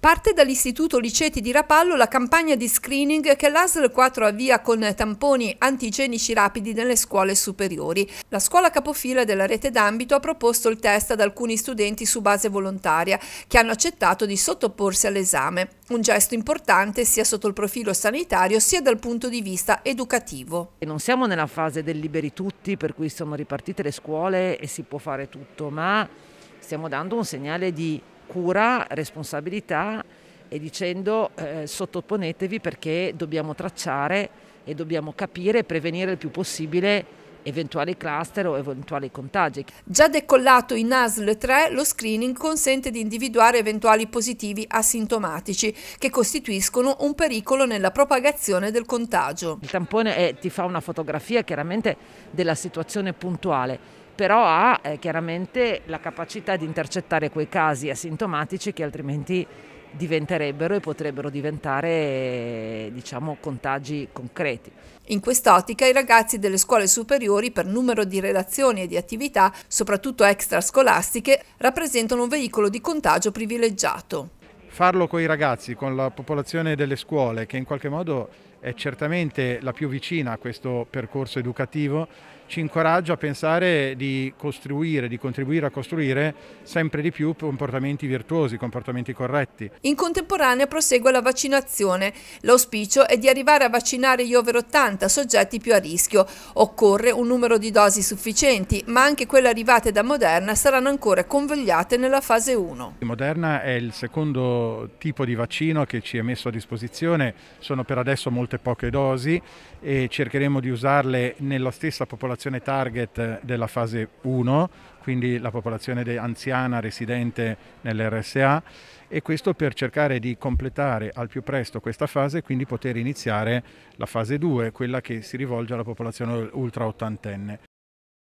Parte dall'Istituto Liceti di Rapallo la campagna di screening che l'ASL 4 avvia con tamponi antigenici rapidi nelle scuole superiori. La scuola capofila della rete d'ambito ha proposto il test ad alcuni studenti su base volontaria che hanno accettato di sottoporsi all'esame. Un gesto importante sia sotto il profilo sanitario sia dal punto di vista educativo. Non siamo nella fase del liberi tutti per cui sono ripartite le scuole e si può fare tutto, ma stiamo dando un segnale di cura, responsabilità e dicendo eh, sottoponetevi perché dobbiamo tracciare e dobbiamo capire e prevenire il più possibile eventuali cluster o eventuali contagi. Già decollato in ASL 3, lo screening consente di individuare eventuali positivi asintomatici che costituiscono un pericolo nella propagazione del contagio. Il tampone è, eh, ti fa una fotografia chiaramente della situazione puntuale però ha eh, chiaramente la capacità di intercettare quei casi asintomatici che altrimenti diventerebbero e potrebbero diventare diciamo, contagi concreti. In quest'ottica i ragazzi delle scuole superiori per numero di relazioni e di attività, soprattutto extrascolastiche, rappresentano un veicolo di contagio privilegiato. Farlo con i ragazzi, con la popolazione delle scuole, che in qualche modo è certamente la più vicina a questo percorso educativo, ci incoraggia a pensare di costruire, di contribuire a costruire sempre di più comportamenti virtuosi, comportamenti corretti. In contemporanea prosegue la vaccinazione. L'auspicio è di arrivare a vaccinare gli over 80 soggetti più a rischio. Occorre un numero di dosi sufficienti, ma anche quelle arrivate da Moderna saranno ancora convogliate nella fase 1. Moderna è il secondo tipo di vaccino che ci è messo a disposizione, sono per adesso molto molte poche dosi e cercheremo di usarle nella stessa popolazione target della fase 1, quindi la popolazione anziana residente nell'RSA e questo per cercare di completare al più presto questa fase e quindi poter iniziare la fase 2, quella che si rivolge alla popolazione ultra ottantenne.